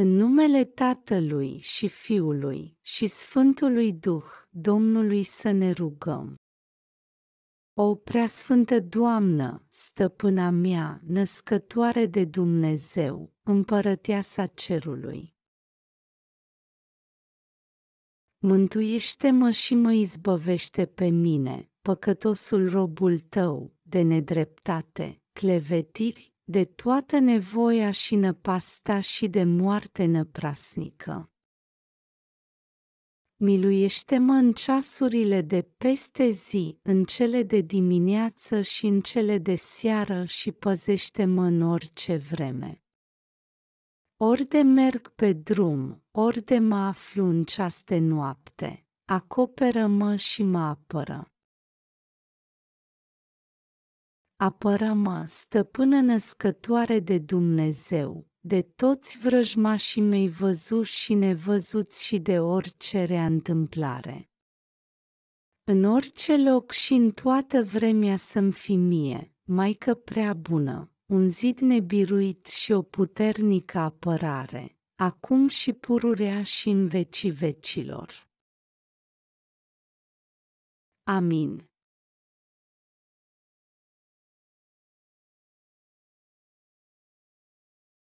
În numele Tatălui și Fiului și Sfântului Duh, Domnului să ne rugăm. O preasfântă Doamnă, stăpâna mea, născătoare de Dumnezeu, împărăteasa cerului. Mântuiește-mă și mă izbăvește pe mine, păcătosul robul tău, de nedreptate, clevetiri, de toată nevoia și năpasta și de moarte năprasnică. Miluiește-mă în ceasurile de peste zi, în cele de dimineață și în cele de seară și păzește-mă în orice vreme. Ori de merg pe drum, ori de mă aflu în ceaste noapte, acoperă-mă și mă apără apără mă, stăpână născătoare de Dumnezeu, de toți vrăjmașii mei văzuți și nevăzuți și de orice rea întâmplare. În orice loc și în toată vremea să-mi fi mie, Maică prea bună, un zid nebiruit și o puternică apărare, acum și pururea și în vecii vecilor. Amin.